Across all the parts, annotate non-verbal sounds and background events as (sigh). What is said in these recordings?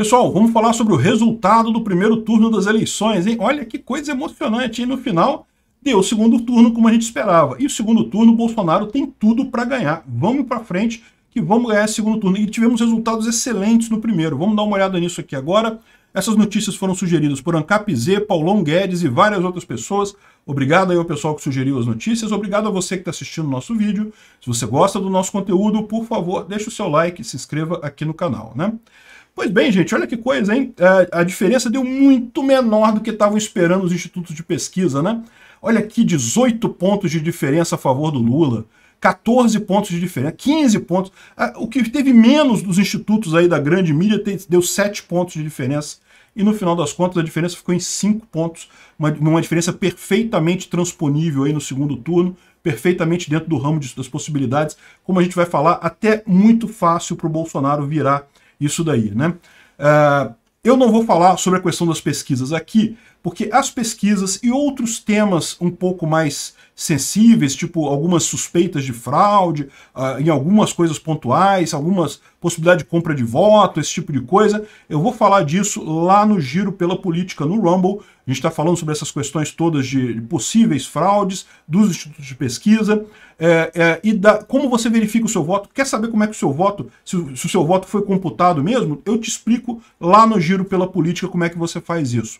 Pessoal, vamos falar sobre o resultado do primeiro turno das eleições, hein? Olha que coisa emocionante, hein? No final, deu o segundo turno como a gente esperava. E o segundo turno, o Bolsonaro tem tudo para ganhar. Vamos para frente que vamos ganhar esse segundo turno. E tivemos resultados excelentes no primeiro. Vamos dar uma olhada nisso aqui agora. Essas notícias foram sugeridas por Ancap Z, Paulão Guedes e várias outras pessoas. Obrigado aí ao pessoal que sugeriu as notícias. Obrigado a você que está assistindo o nosso vídeo. Se você gosta do nosso conteúdo, por favor, deixe o seu like e se inscreva aqui no canal, né? Pois bem, gente, olha que coisa, hein? É, a, diferença deu muito menor do que estavam esperando os institutos de pesquisa, né? Olha aqui, 18 pontos de diferença a favor do Lula, 14 pontos de diferença, 15 pontos. Ah, o que teve menos dos institutos aí da grande mídia deu 7 pontos de diferença. E no final das contas, a diferença ficou em 5 pontos, uma, uma diferença perfeitamente transponível aí no segundo turno, perfeitamente dentro do ramo das possibilidades, como a gente vai falar, até muito fácil para o Bolsonaro virar isso daí, né? Uh, eu não vou falar sobre a questão das pesquisas aqui, porque as pesquisas e outros temas um pouco mais sensíveis, tipo algumas suspeitas de fraude, uh, em algumas coisas pontuais, algumas possibilidade de compra de voto, esse tipo de coisa. Eu vou falar disso lá no Giro pela Política, no Rumble. A gente está falando sobre essas questões todas de, de possíveis fraudes dos institutos de pesquisa é, é, e da, como você verifica o seu voto. Quer saber como é que o seu voto, se, se o seu voto foi computado mesmo? Eu te explico lá no Giro pela Política como é que você faz isso.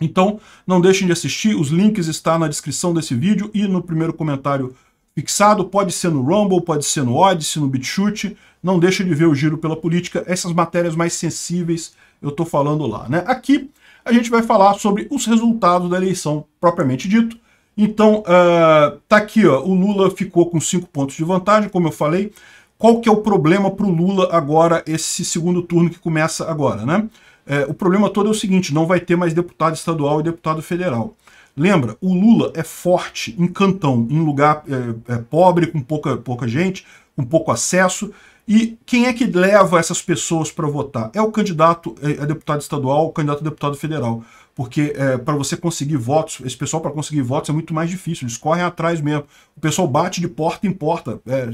Então, não deixem de assistir, os links estão na descrição desse vídeo e no primeiro comentário fixado, pode ser no Rumble, pode ser no Odyssey, no BitChute, não deixem de ver o Giro pela Política, essas matérias mais sensíveis eu estou falando lá. Né? Aqui a gente vai falar sobre os resultados da eleição propriamente dito, então uh, tá aqui, ó, o Lula ficou com cinco pontos de vantagem, como eu falei, qual que é o problema para o Lula agora, esse segundo turno que começa agora, né? É, o problema todo é o seguinte, não vai ter mais deputado estadual e deputado federal. Lembra, o Lula é forte em cantão, em lugar é, é, pobre, com pouca, pouca gente, com pouco acesso. E quem é que leva essas pessoas para votar? É o candidato a é, é deputado estadual, o candidato a deputado federal porque é, para você conseguir votos, esse pessoal para conseguir votos é muito mais difícil, eles correm atrás mesmo. O pessoal bate de porta em porta. É,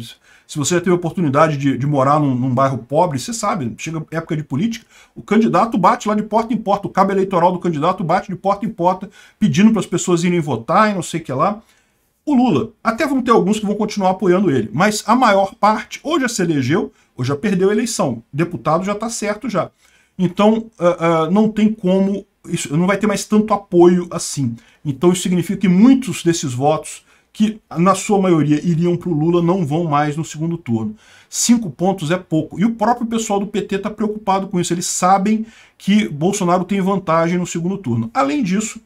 se você já teve oportunidade de, de morar num, num, bairro pobre, você sabe, chega época de política, o candidato bate lá de porta em porta, o cabo eleitoral do candidato bate de porta em porta, pedindo para as pessoas irem votar e não sei o que lá. O Lula, até vão ter alguns que vão continuar apoiando ele, mas a maior parte ou já se elegeu ou já perdeu a eleição. Deputado já está certo já. Então, uh, uh, não tem como isso não vai ter mais tanto apoio assim. Então isso significa que muitos desses votos que na sua maioria iriam para o Lula não vão mais no segundo turno. Cinco pontos é pouco. E o próprio pessoal do PT está preocupado com isso. Eles sabem que Bolsonaro tem vantagem no segundo turno. Além disso,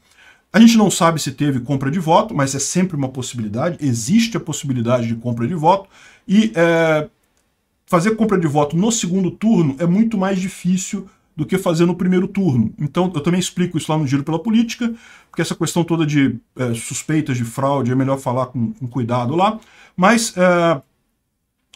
a gente não sabe se teve compra de voto, mas é sempre uma possibilidade. Existe a possibilidade de compra de voto. E é, fazer compra de voto no segundo turno é muito mais difícil do que fazer no primeiro turno. Então, eu também explico isso lá no Giro pela Política, porque essa questão toda de é, suspeitas de fraude é melhor falar com, com cuidado lá. Mas é,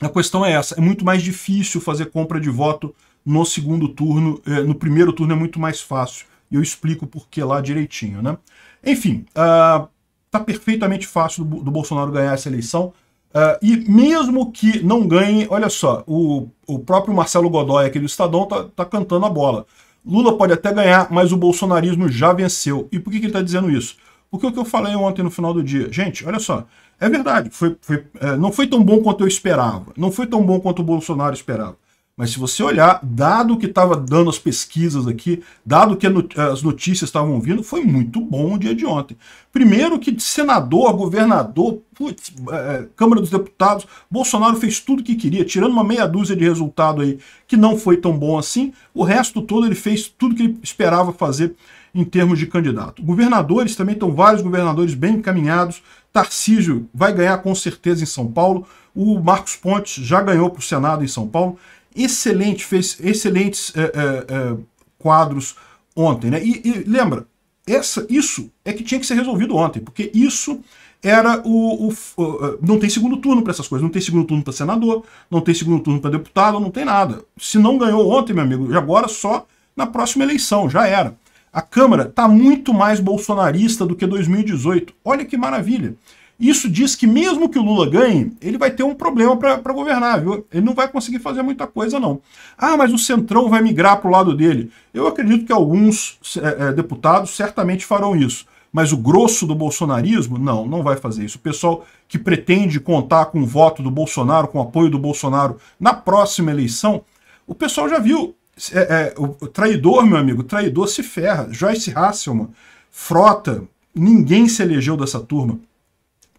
a questão é essa: é muito mais difícil fazer compra de voto no segundo turno, é, no primeiro turno é muito mais fácil. E eu explico por que lá direitinho, né? Enfim, uh, tá perfeitamente fácil do, do Bolsonaro ganhar essa eleição Uh, e mesmo que não ganhe, olha só, o, o próprio Marcelo Godoy aqui do Estadão tá, tá cantando a bola. Lula pode até ganhar, mas o bolsonarismo já venceu. E por que, que ele está dizendo isso? Porque o que eu falei ontem no final do dia, gente, olha só, é verdade, foi, foi, é, não foi tão bom quanto eu esperava, não foi tão bom quanto o Bolsonaro esperava. Mas se você olhar, dado que estava dando as pesquisas aqui, dado que as notícias estavam vindo, foi muito bom o dia de ontem. Primeiro que senador, governador, putz, é, é Câmara dos Deputados, Bolsonaro fez tudo que queria, tirando uma meia dúzia de resultado aí que não foi tão bom assim, o resto todo ele fez tudo que ele esperava fazer em termos de candidato. Governadores também estão vários governadores bem encaminhados. Tarcísio vai ganhar com certeza em São Paulo. O Marcos Pontes já ganhou para o Senado em São Paulo excelente, fez excelentes é, é, quadros ontem. Né? E, e, lembra, essa, isso é que tinha que ser resolvido ontem, porque isso era o. o, o não tem segundo turno para essas coisas, não tem segundo turno para senador, não tem segundo turno para deputado, não tem nada. Se não ganhou ontem, meu amigo, agora só na próxima eleição, já era. A Câmara está muito mais bolsonarista do que 2018. Olha que maravilha. Isso diz que mesmo que o Lula ganhe, ele vai ter um problema para governar, viu? Ele não vai conseguir fazer muita coisa, não. Ah, mas o Centrão vai migrar para o lado dele. Eu acredito que alguns é, é, deputados certamente farão isso. Mas o grosso do bolsonarismo, não, não vai fazer isso. O pessoal que pretende contar com o voto do Bolsonaro, com o apoio do Bolsonaro na próxima eleição, o pessoal já viu. É, é o traidor, meu amigo, traidor se ferra. Joyce Hasselman, Frota, ninguém se elegeu dessa turma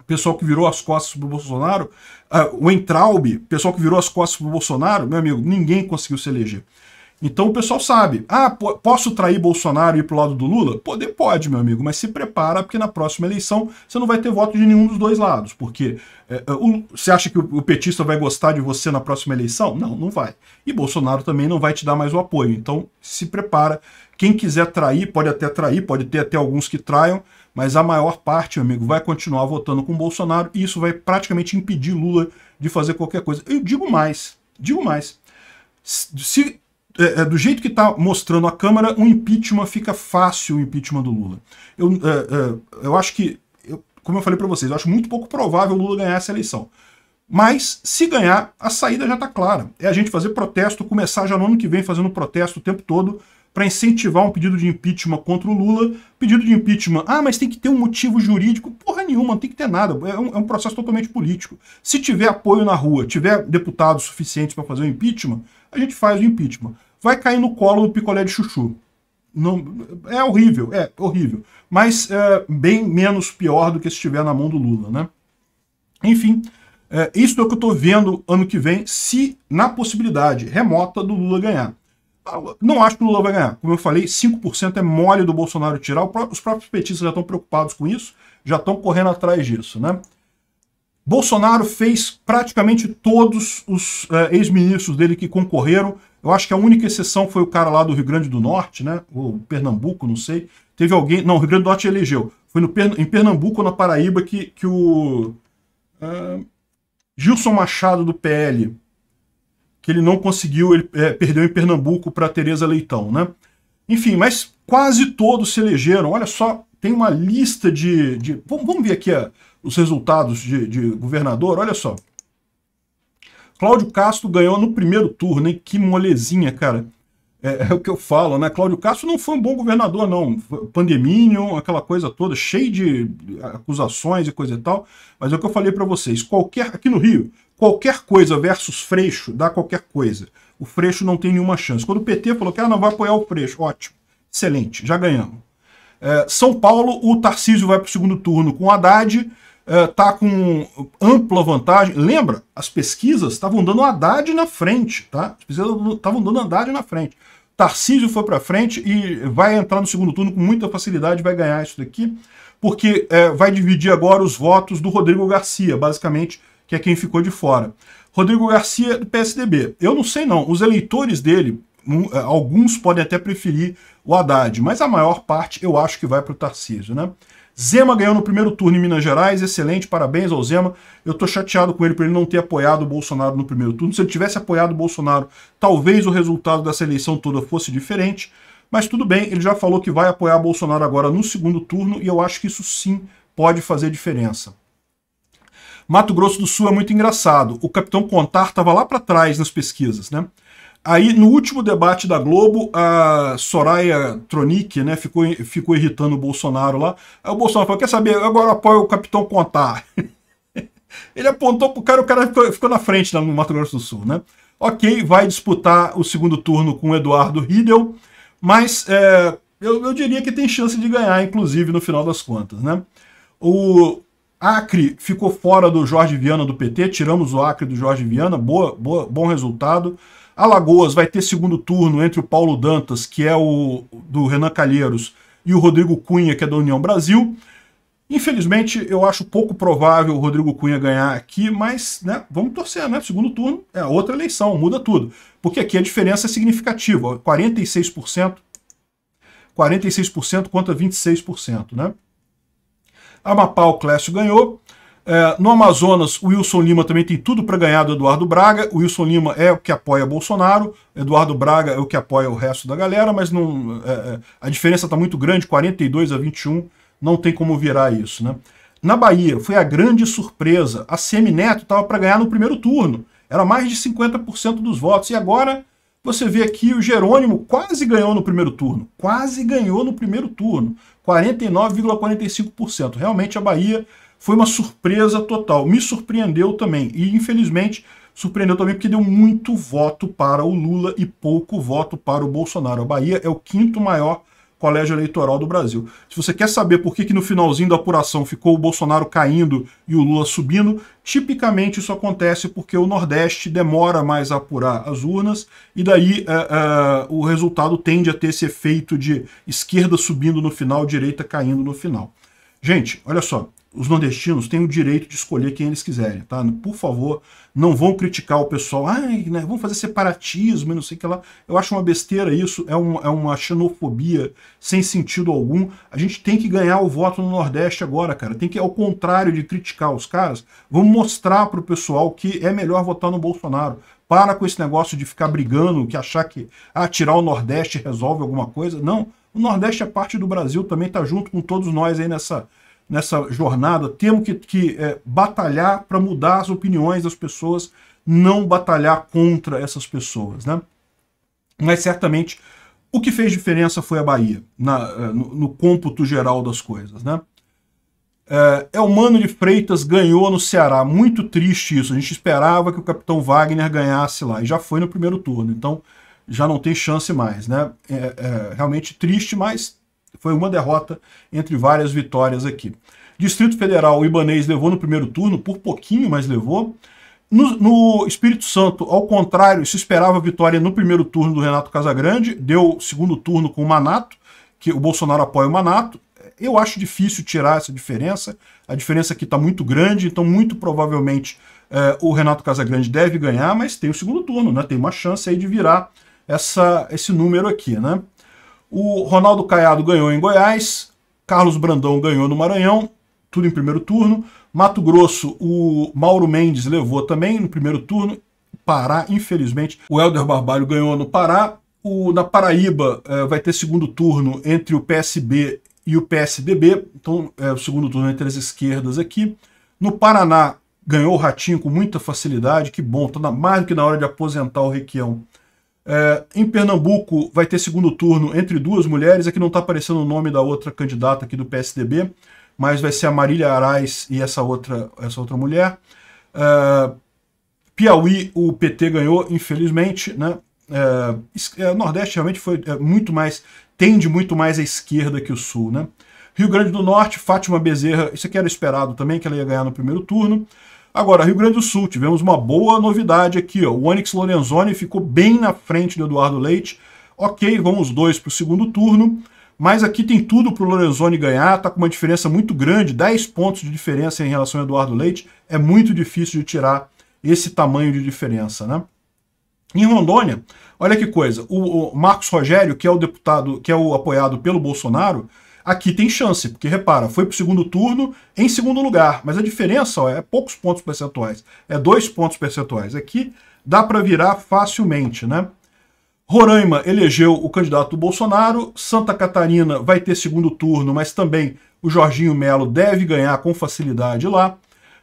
pessoal que virou as costas pro Bolsonaro, uh, o Entraube, pessoal que virou as costas pro Bolsonaro, meu amigo, ninguém conseguiu se eleger. Então o pessoal sabe, ah, po posso trair Bolsonaro e ir pro lado do Lula? Poder pode, meu amigo, mas se prepara porque na próxima eleição você não vai ter voto de nenhum dos dois lados, porque é, você acha que o, o, petista vai gostar de você na próxima eleição? Não, não vai. E Bolsonaro também não vai te dar mais o apoio, então se prepara quem quiser trair, pode até trair, pode ter até alguns que traiam, mas a maior parte, meu amigo, vai continuar votando com Bolsonaro e isso vai praticamente impedir Lula de fazer qualquer coisa. Eu digo mais, digo mais. Se, é, é, do jeito que está mostrando a Câmara, um impeachment fica fácil o impeachment do Lula. Eu, é, é, eu acho que, eu, como eu falei para vocês, eu acho muito pouco provável o Lula ganhar essa eleição. Mas, se ganhar, a saída já está clara. É a gente fazer protesto, começar já no ano que vem fazendo protesto o tempo todo para incentivar um pedido de impeachment contra o Lula. Pedido de impeachment, ah, mas tem que ter um motivo jurídico. Porra nenhuma, não tem que ter nada. É um, é um processo totalmente político. Se tiver apoio na rua, tiver deputados suficientes para fazer o impeachment, a gente faz o impeachment. Vai cair no colo do picolé de chuchu. Não, é horrível, é horrível. Mas é, bem menos pior do que se estiver na mão do Lula, né? Enfim, é, isso é o que eu estou vendo ano que vem, se na possibilidade remota do Lula ganhar. Não acho que o Lula vai ganhar. Como eu falei, 5% é mole do Bolsonaro tirar. Os próprios petistas já estão preocupados com isso, já estão correndo atrás disso, né? Bolsonaro fez praticamente todos os eh, ex-ministros dele que concorreram. Eu acho que a única exceção foi o cara lá do Rio Grande do Norte, né? Ou Pernambuco, não sei. Teve alguém. Não, o Rio Grande do Norte elegeu. Foi no, em Pernambuco ou na Paraíba que, que o. Uh, Gilson Machado do PL que ele não conseguiu, ele é, perdeu em Pernambuco para Tereza Leitão, né? Enfim, mas quase todos se elegeram. Olha só, tem uma lista de... de vamos, ver aqui é, os resultados de, de governador, olha só. Cláudio Castro ganhou no primeiro turno, hein? Que molezinha, cara. É, é, o que eu falo, né? Cláudio Castro não foi um bom governador, não. Pandemínio, aquela coisa toda, cheio de acusações e coisa e tal. Mas é o que eu falei para vocês. Qualquer, aqui no Rio, qualquer coisa versus Freixo dá qualquer coisa. O Freixo não tem nenhuma chance. Quando o PT falou que ah, não vai apoiar o Freixo, ótimo, excelente, já ganhamos. É, São Paulo, o Tarcísio vai para o segundo turno com o Haddad, está é, tá com ampla vantagem. Lembra, as pesquisas estavam dando Haddad na frente, tá? As pesquisas estavam dando Haddad na frente. Tarcísio foi para frente e vai entrar no segundo turno com muita facilidade, vai ganhar isso daqui, porque é, vai dividir agora os votos do Rodrigo Garcia, basicamente que é quem ficou de fora. Rodrigo Garcia, do PSDB. Eu não sei não, os eleitores dele, eh, alguns podem até preferir o Haddad, mas a maior parte eu acho que vai para o Tarcísio, né? Zema ganhou no primeiro turno em Minas Gerais, excelente, parabéns ao Zema. Eu tô chateado com ele por ele não ter apoiado o Bolsonaro no primeiro turno. Se ele tivesse apoiado o Bolsonaro, talvez o resultado dessa eleição toda fosse diferente. Mas tudo bem, ele já falou que vai apoiar Bolsonaro agora no segundo turno e eu acho que isso sim pode fazer diferença. Mato Grosso do Sul é muito engraçado. O capitão Contar estava lá para trás nas pesquisas, né? Aí, no último debate da Globo, a Soraya Tronic né, ficou, ficou irritando o Bolsonaro lá. Aí o Bolsonaro falou, quer saber, agora apoia o Capitão Contar. (laughs) Ele apontou pro cara, o cara ficou, ficou na frente lá no Mato Grosso do Sul, né? Ok, vai disputar o segundo turno com o Eduardo Riedel, mas é, eu, eu diria que tem chance de ganhar, inclusive, no final das contas, né? O, Acre ficou fora do Jorge Viana do PT, tiramos o Acre do Jorge Viana, boa, boa, bom resultado. Alagoas vai ter segundo turno entre o Paulo Dantas, que é o do Renan Calheiros, e o Rodrigo Cunha, que é da União Brasil. Infelizmente, eu acho pouco provável o Rodrigo Cunha ganhar aqui, mas né, vamos torcer, né? Segundo turno é outra eleição, muda tudo. Porque aqui a diferença é significativa, 46%, 46% contra 26%, né? Amapá, o Clécio ganhou. É, no Amazonas, o Wilson Lima também tem tudo para ganhar do Eduardo Braga. O Wilson Lima é o que apoia Bolsonaro, Eduardo Braga é o que apoia o resto da galera, mas não, é, é a diferença está muito grande, 42 a 21, não tem como virar isso. Né? Na Bahia, foi a grande surpresa. A Neto estava para ganhar no primeiro turno. Era mais de 50% dos votos. E agora você vê aqui o Jerônimo quase ganhou no primeiro turno. Quase ganhou no primeiro turno. 49,45%. Realmente a Bahia foi uma surpresa total. Me surpreendeu também. E infelizmente surpreendeu também porque deu muito voto para o Lula e pouco voto para o Bolsonaro. A Bahia é o quinto maior colégio eleitoral do Brasil. Se você quer saber por que, que no finalzinho da apuração ficou o Bolsonaro caindo e o Lula subindo, Tipicamente isso acontece porque o Nordeste demora mais a apurar as urnas e daí uh, uh, o resultado tende a ter esse efeito de esquerda subindo no final, direita caindo no final. Gente, olha só, os nordestinos têm o direito de escolher quem eles quiserem, tá? Por favor, não vão criticar o pessoal, ah, né, vamos fazer separatismo e não sei o que lá. Eu acho uma besteira isso, é, um, é uma xenofobia sem sentido algum. A gente tem que ganhar o voto no Nordeste agora, cara. Tem que, ao contrário de criticar os caras, vamos mostrar pro pessoal que é melhor votar no Bolsonaro. Para com esse negócio de ficar brigando, que achar que ah, tirar o Nordeste resolve alguma coisa. Não, o Nordeste é parte do Brasil, também tá junto com todos nós aí nessa nessa jornada, temos que, que é, batalhar para mudar as opiniões das pessoas, não batalhar contra essas pessoas. Né? Mas certamente o que fez diferença foi a Bahia, na, é, no, no cômputo geral das coisas. Né? É, Elmano de Freitas ganhou no Ceará. Muito triste isso. A gente esperava que o capitão Wagner ganhasse lá. E já foi no primeiro turno. Então já não tem chance mais. Né? É, é, realmente triste, mas foi uma derrota entre várias vitórias aqui. Distrito Federal, o Ibanês levou no primeiro turno, por pouquinho, mas levou. No, no, Espírito Santo, ao contrário, se esperava vitória no primeiro turno do Renato Casagrande, deu segundo turno com o Manato, que o Bolsonaro apoia o Manato. Eu acho difícil tirar essa diferença. A diferença aqui está muito grande, então muito provavelmente eh, o Renato Casagrande deve ganhar, mas tem o segundo turno, né? Tem uma chance aí de virar essa, esse número aqui, né? O Ronaldo Caiado ganhou em Goiás, Carlos Brandão ganhou no Maranhão, tudo em primeiro turno. Mato Grosso, o Mauro Mendes levou também no primeiro turno. Pará, infelizmente, o Helder Barbalho ganhou no Pará. O, na Paraíba é, vai ter segundo turno entre o PSB e o PSDB. Então, é, o segundo turno entre as esquerdas aqui. No Paraná, ganhou o Ratinho com muita facilidade. Que bom, está mais do que na hora de aposentar o Requião. É, em Pernambuco vai ter segundo turno entre duas mulheres. Aqui não está aparecendo o nome da outra candidata aqui do PSDB, mas vai ser a Marília Arais e essa outra, essa outra mulher. É, Piauí, o PT ganhou, infelizmente. Né? É, é Nordeste realmente foi é, muito mais, tende muito mais à esquerda que o Sul. Né? Rio Grande do Norte, Fátima Bezerra, isso aqui era esperado também, que ela ia ganhar no primeiro turno. Agora, Rio Grande do Sul, tivemos uma boa novidade aqui. Ó. O Onyx Lorenzoni ficou bem na frente do Eduardo Leite. Ok, vamos os dois para o segundo turno. Mas aqui tem tudo para o Lorenzoni ganhar, está com uma diferença muito grande, 10 pontos de diferença em relação ao Eduardo Leite. É muito difícil de tirar esse tamanho de diferença. Né? Em Rondônia, olha que coisa, o, o Marcos Rogério, que é o deputado, que é o apoiado pelo Bolsonaro, aqui tem chance, porque repara, foi para o segundo turno em segundo lugar, mas a diferença ó, é poucos pontos percentuais, é dois pontos percentuais. Aqui dá para virar facilmente, né? Roraima elegeu o candidato Bolsonaro, Santa Catarina vai ter segundo turno, mas também o Jorginho Melo deve ganhar com facilidade lá.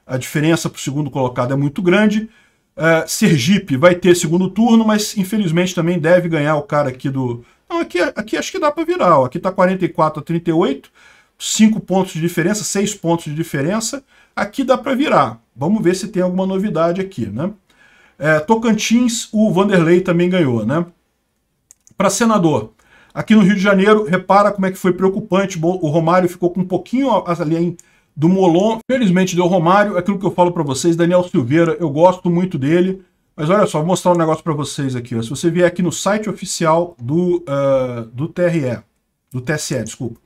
A diferença para o segundo colocado é muito grande. Uh, Sergipe vai ter segundo turno, mas infelizmente também deve ganhar o cara aqui do, aqui, aqui acho que dá para virar. Ó. Aqui está 44 a 38, 5 pontos de diferença, 6 pontos de diferença. Aqui dá para virar. Vamos ver se tem alguma novidade aqui, né? É, Tocantins, o Vanderlei também ganhou, né? Para senador, aqui no Rio de Janeiro, repara como é que foi preocupante. O Romário ficou com um pouquinho ali do Molon. Felizmente deu Romário, aquilo que eu falo para vocês, Daniel Silveira, eu gosto muito dele. Mas olha só, vou mostrar um negócio para vocês aqui. Ó. Se você vier aqui no site oficial do, uh, do TRE, do TSE, desculpa,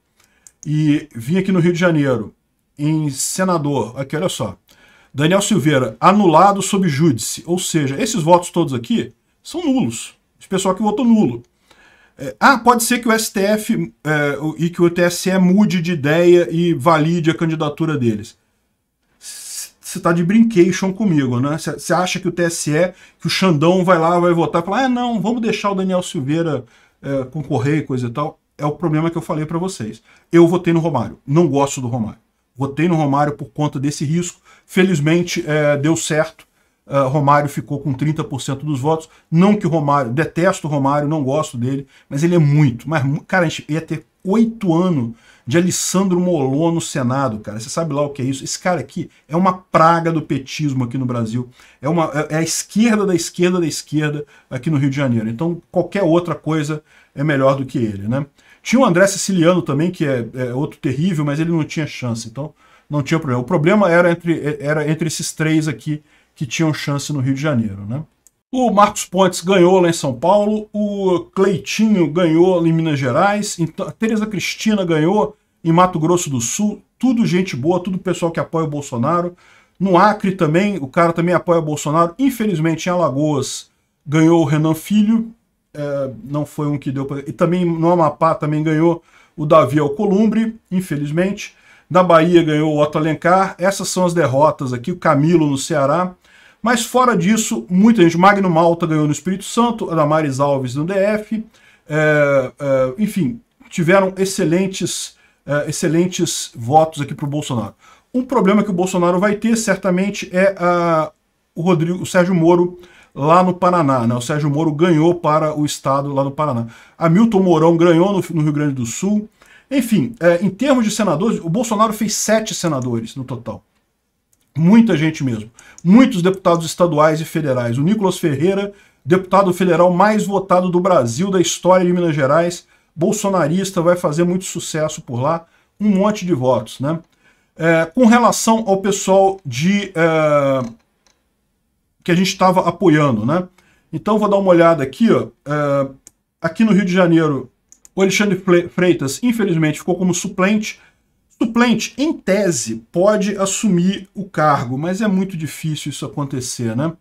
e vir aqui no Rio de Janeiro, em senador, aqui, olha só, Daniel Silveira, anulado sob júdice. Ou seja, esses votos todos aqui são nulos. Esse pessoal que votou nulo. É, ah, pode ser que o STF é, e que o TSE mude de ideia e valide a candidatura deles você está de brincation comigo, né? Você acha que o TSE, que o Xandão vai lá, vai votar e falar, ah, não, vamos deixar o Daniel Silveira é, concorrer e coisa e tal. É o problema que eu falei para vocês. Eu votei no Romário, não gosto do Romário. Votei no Romário por conta desse risco. Felizmente, é, deu certo. É, Romário ficou com 30% dos votos. Não que o Romário, detesto o Romário, não gosto dele, mas ele é muito. Mas, cara, a gente ia ter oito anos de Alessandro Molon no Senado, cara. Você sabe lá o que é isso? Esse cara aqui é uma praga do petismo aqui no Brasil. É, uma, é, é a esquerda da esquerda da esquerda aqui no Rio de Janeiro. Então, qualquer outra coisa é melhor do que ele, né? Tinha o André Siciliano também, que é, é outro terrível, mas ele não tinha chance. Então, não tinha problema. O problema era entre, era entre esses três aqui que tinham chance no Rio de Janeiro, né? O Marcos Pontes ganhou lá em São Paulo, o Cleitinho ganhou em Minas Gerais, então, a Tereza Cristina ganhou em Mato Grosso do Sul, tudo gente boa, tudo pessoal que apoia o Bolsonaro. No Acre também, o cara também apoia o Bolsonaro. Infelizmente, em Alagoas, ganhou o Renan Filho, é, não foi um que deu E também no Amapá também ganhou o Davi Alcolumbre, infelizmente. Na Bahia ganhou o Otto Alencar. Essas são as derrotas aqui, o Camilo no Ceará. Mas fora disso, muita gente. Magno Malta ganhou no Espírito Santo, Damares Alves no DF. É, é, enfim, tiveram excelentes, é, excelentes votos aqui para o Bolsonaro. Um problema que o Bolsonaro vai ter, certamente, é a, o, Rodrigo, o Sérgio Moro lá no Paraná. Né? O Sérgio Moro ganhou para o Estado lá no Paraná. Hamilton Mourão ganhou no, no Rio Grande do Sul. Enfim, é, em termos de senadores, o Bolsonaro fez sete senadores no total. Muita gente mesmo. Muitos deputados estaduais e federais. O Nicolas Ferreira, deputado federal mais votado do Brasil, da história de Minas Gerais, bolsonarista, vai fazer muito sucesso por lá. Um monte de votos, né? É, com relação ao pessoal de é, que a gente estava apoiando, né? Então vou dar uma olhada aqui, ó. É, aqui no Rio de Janeiro, o Alexandre Freitas, infelizmente, ficou como suplente Suplente, em tese, pode assumir o cargo, mas é muito difícil isso acontecer, né?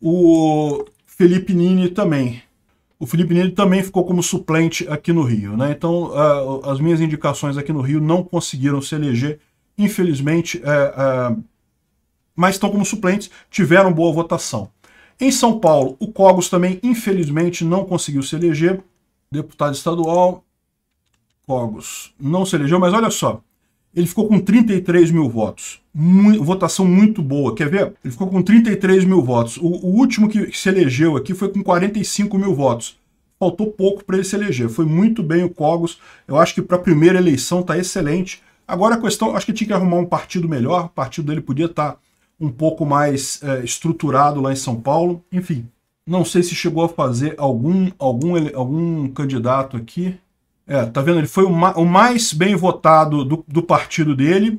O Felipe Nini também. O Felipe Nini também ficou como suplente aqui no Rio, né? Então, as minhas indicações aqui no Rio não conseguiram se eleger, infelizmente, é, é, mas estão como suplentes, tiveram boa votação. Em São Paulo, o Cogos também, infelizmente, não conseguiu se eleger. Deputado estadual, Cogos não se elegeu, mas olha só, ele ficou com 33 mil votos. Muito, votação muito boa. Quer ver? Ele ficou com 33 mil votos. O, o último que, que se elegeu aqui foi com 45 mil votos faltou pouco para ele se eleger. Foi muito bem o Cogos. Eu acho que para a primeira eleição está excelente. Agora a questão, acho que tinha que arrumar um partido melhor. O partido dele podia estar tá um pouco mais é, estruturado lá em São Paulo. Enfim, não sei se chegou a fazer algum, algum, algum candidato aqui. É, tá vendo? Ele foi o, ma o mais bem votado do, do, partido dele,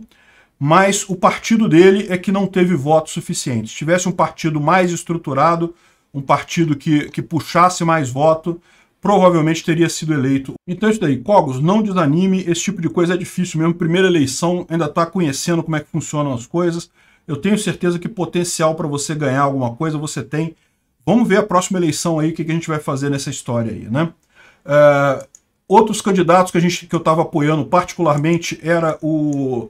mas o partido dele é que não teve votos suficientes. Se tivesse um partido mais estruturado, um partido que, que puxasse mais voto, provavelmente teria sido eleito. Então é isso daí, Cogos, não desanime, esse tipo de coisa é difícil mesmo. Primeira eleição, ainda está conhecendo como é que funcionam as coisas. Eu tenho certeza que potencial para você ganhar alguma coisa você tem. Vamos ver a próxima eleição aí, o que, que a gente vai fazer nessa história aí, né? Uh, Outros candidatos que, a gente, que eu estava apoiando particularmente era o,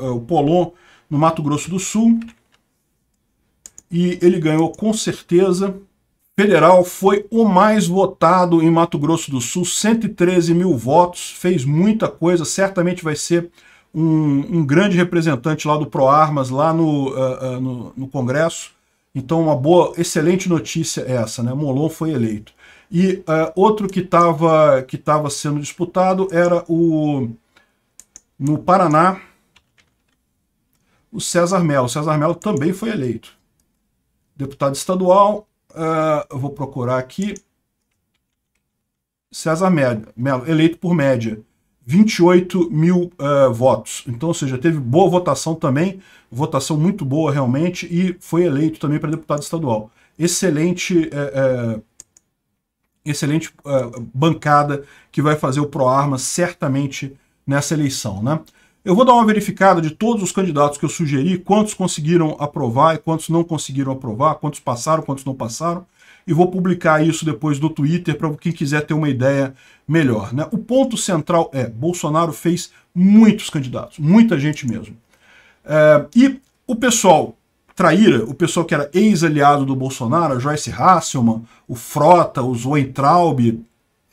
uh, o Polon no Mato Grosso do Sul. E ele ganhou com certeza. Federal foi o mais votado em Mato Grosso do Sul, 113 mil votos, fez muita coisa, certamente vai ser um, um grande representante lá do ProArmas, lá no, uh, uh, no, no Congresso. Então, uma boa, excelente notícia essa, né? Molon foi eleito. E uh, outro que estava que tava sendo disputado era o no Paraná, o César Melo. O César Melo também foi eleito. Deputado estadual, uh, eu vou procurar aqui. César Melo, eleito por média, 28 mil uh, votos. Então, ou seja, teve boa votação também, votação muito boa realmente, e foi eleito também para deputado estadual. Excelente uh, excelente uh, bancada que vai fazer o ProArma certamente nessa eleição. Né? Eu vou dar uma verificada de todos os candidatos que eu sugeri, quantos conseguiram aprovar e quantos não conseguiram aprovar, quantos passaram, quantos não passaram, e vou publicar isso depois no Twitter para quem quiser ter uma ideia melhor. Né? O ponto central é, Bolsonaro fez muitos candidatos, muita gente mesmo. É, e o pessoal traíra, o pessoal que era ex-aliado do Bolsonaro, Joyce Hasselman, o Frota, o Traub,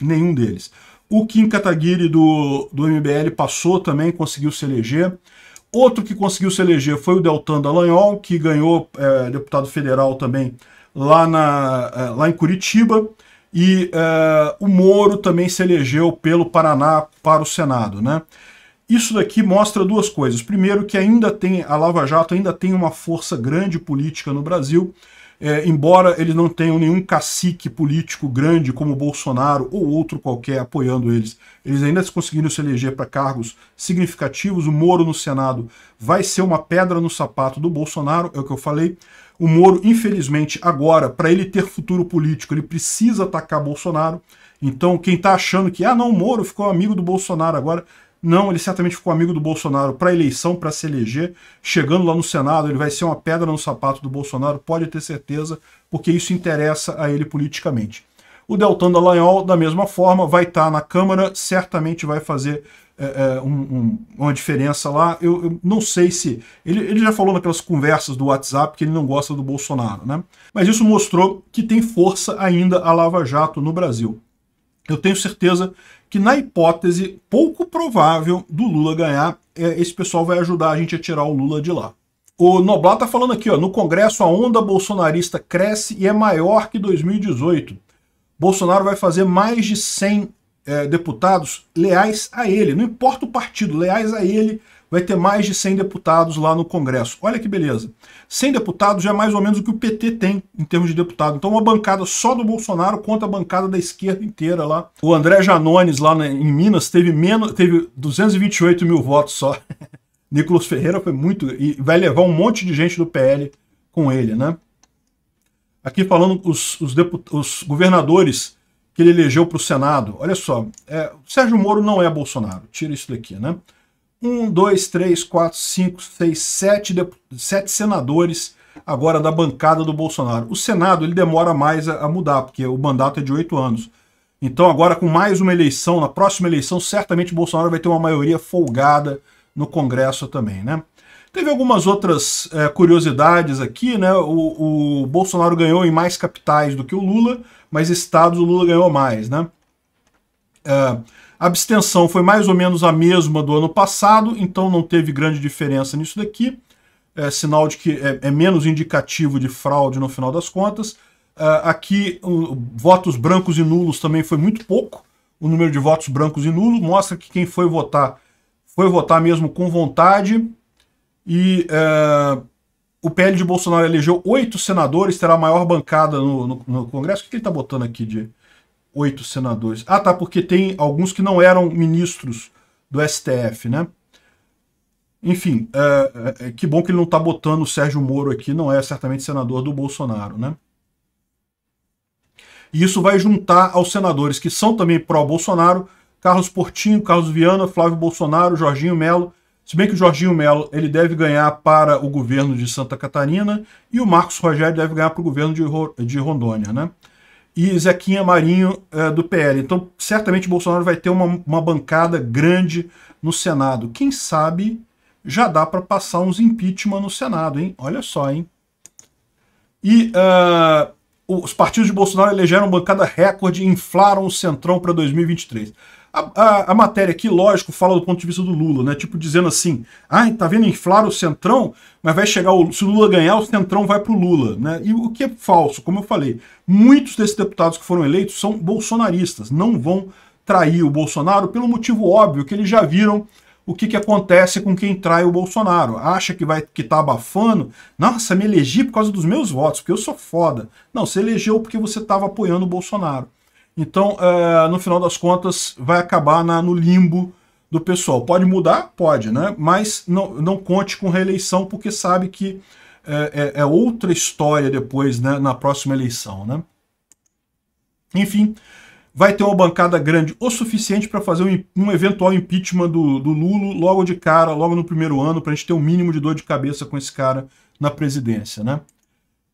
nenhum deles. O Kim Kataguiri do, do MBL passou também, conseguiu se eleger. Outro que conseguiu se eleger foi o Deltan Dallagnol, que ganhou é, deputado federal também lá, na, é, lá em Curitiba. E é, o Moro também se elegeu pelo Paraná para o Senado, né? Isso daqui mostra duas coisas. Primeiro, que ainda tem a Lava Jato ainda tem uma força grande política no Brasil, é, embora eles não tenham nenhum cacique político grande como Bolsonaro ou outro qualquer apoiando eles, eles ainda conseguiram se eleger para cargos significativos. O Moro no Senado vai ser uma pedra no sapato do Bolsonaro, é o que eu falei. O Moro, infelizmente, agora, para ele ter futuro político, ele precisa atacar Bolsonaro. Então, quem está achando que, ah, não, o Moro ficou amigo do Bolsonaro agora, não, ele certamente ficou amigo do Bolsonaro para eleição, para se eleger. Chegando lá no Senado, ele vai ser uma pedra no sapato do Bolsonaro, pode ter certeza, porque isso interessa a ele politicamente. O Deltan Dallagnol, da mesma forma, vai estar tá na Câmara, certamente vai fazer é, é, um, um, uma diferença lá. Eu, eu não sei se... Ele, ele, já falou naquelas conversas do WhatsApp que ele não gosta do Bolsonaro, né? Mas isso mostrou que tem força ainda a Lava Jato no Brasil eu tenho certeza que na hipótese pouco provável do Lula ganhar, é, esse pessoal vai ajudar a gente a tirar o Lula de lá. O Noblat está falando aqui, ó, no Congresso a onda bolsonarista cresce e é maior que 2018. Bolsonaro vai fazer mais de 100 é, deputados leais a ele, não importa o partido, leais a ele vai ter mais de 100 deputados lá no Congresso. Olha que beleza. 100 deputados já é mais ou menos o que o PT tem em termos de deputado. Então uma bancada só do Bolsonaro contra a bancada da esquerda inteira lá. O André Janones lá em Minas teve, menos, teve 228 mil votos só. (laughs) Nicolas Ferreira foi muito... e vai levar um monte de gente do PL com ele, né? Aqui falando os, os, os governadores que ele elegeu para o Senado. Olha só, é, Sérgio Moro não é Bolsonaro, tira isso daqui, né? um, dois, três, quatro, cinco, seis, sete, sete senadores agora da bancada do Bolsonaro. O Senado ele demora mais a, a mudar, porque o mandato é de oito anos. Então agora com mais uma eleição, na próxima eleição, certamente Bolsonaro vai ter uma maioria folgada no Congresso também, né? Teve algumas outras é, curiosidades aqui, né? O, o, Bolsonaro ganhou em mais capitais do que o Lula, mas estados o Lula ganhou mais, né? Ah, a abstenção foi mais ou menos a mesma do ano passado, então não teve grande diferença nisso daqui. É sinal de que é, é menos indicativo de fraude no final das contas. Uh, aqui, um, votos brancos e nulos também foi muito pouco. O número de votos brancos e nulos mostra que quem foi votar foi votar mesmo com vontade. E uh, o PL de Bolsonaro elegeu oito senadores, terá a maior bancada no, no, no Congresso. O que, que ele está botando aqui de, oito senadores. Ah, tá, porque tem alguns que não eram ministros do STF, né? Enfim, é, é, é, que bom que ele não está botando o Sérgio Moro aqui, não é certamente senador do Bolsonaro, né? E isso vai juntar aos senadores que são também pró-Bolsonaro, Carlos Portinho, Carlos Viana, Flávio Bolsonaro, Jorginho Melo. Se bem que o Jorginho Melo ele deve ganhar para o governo de Santa Catarina e o Marcos Rogério deve ganhar para o governo de, de Rondônia, né? e Zequinha Marinho é, do PL. Então, certamente Bolsonaro vai ter uma, uma bancada grande no Senado. Quem sabe já dá para passar uns impeachment no Senado, hein? Olha só, hein? E uh, os partidos de Bolsonaro elegeram bancada recorde e inflaram o Centrão para 2023. A, a, a, matéria aqui, lógico, fala do ponto de vista do Lula, né? Tipo dizendo assim, ai, ah, tá vendo inflar o Centrão, mas vai chegar, o, se o Lula ganhar, o Centrão vai pro Lula, né? E o que é falso, como eu falei, muitos desses deputados que foram eleitos são bolsonaristas, não vão trair o Bolsonaro pelo motivo óbvio que eles já viram o que, que acontece com quem trai o Bolsonaro. Acha que vai que tá abafando. Nossa, me elegi por causa dos meus votos, porque eu sou foda. Não, você elegeu porque você estava apoiando o Bolsonaro. Então, é, no final das contas, vai acabar na, no limbo do pessoal. Pode mudar? Pode, né? Mas não, não conte com reeleição, porque sabe que é, é, é outra história depois, né, na próxima eleição, né? Enfim, vai ter uma bancada grande o suficiente para fazer um, um, eventual impeachment do, do Lula logo de cara, logo no primeiro ano, para a gente ter o um mínimo de dor de cabeça com esse cara na presidência, né?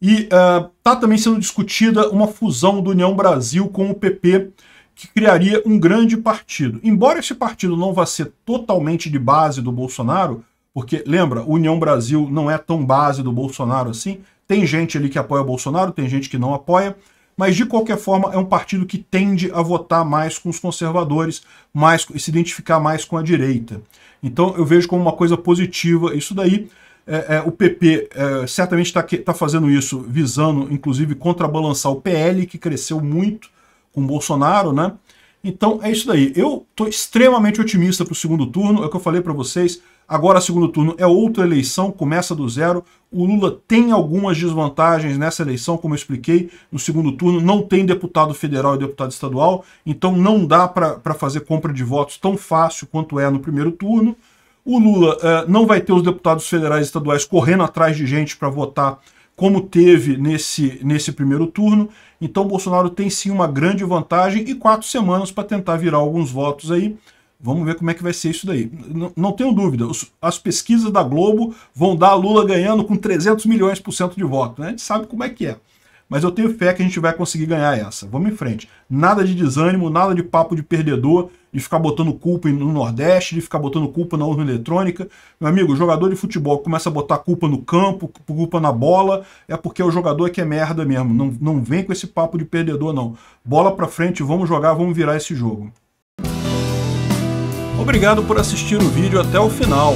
E está ah, uh, também sendo discutida uma fusão do União Brasil com o PP, que criaria um grande partido. Embora esse partido não vá ser totalmente de base do Bolsonaro, porque, lembra, União Brasil não é tão base do Bolsonaro assim, tem gente ali que apoia o Bolsonaro, tem gente que não apoia, mas de qualquer forma é um partido que tende a votar mais com os conservadores, mais se identificar mais com a direita. Então eu vejo como uma coisa positiva isso daí é, é, o PP é, certamente está tá fazendo isso, visando, inclusive, contrabalançar o PL, que cresceu muito com Bolsonaro, né? Então é isso daí. Eu estou extremamente otimista para o segundo turno, é o que eu falei para vocês. Agora, segundo turno é outra eleição, começa do zero. O Lula tem algumas desvantagens nessa eleição, como eu expliquei. No segundo turno não tem deputado federal e deputado estadual, então não dá para fazer compra de votos tão fácil quanto é no primeiro turno. O Lula é, não vai ter os deputados federais e estaduais correndo atrás de gente para votar como teve nesse, nesse primeiro turno. Então Bolsonaro tem sim uma grande vantagem e quatro semanas para tentar virar alguns votos aí. Vamos ver como é que vai ser isso daí. não tenho dúvida, os, as pesquisas da Globo vão dar Lula ganhando com 300 milhões por cento de voto. Né? A gente sabe como é que é mas eu tenho fé que a gente vai conseguir ganhar essa. Vamos em frente. Nada de desânimo, nada de papo de perdedor, de ficar botando culpa no Nordeste, de ficar botando culpa na urna eletrônica. Meu amigo, jogador de futebol começa a botar culpa no campo, culpa na bola, é porque é o jogador que é merda mesmo. Não, não vem com esse papo de perdedor, não. Bola pra frente, vamos jogar, vamos virar esse jogo. Obrigado por assistir o vídeo até o final.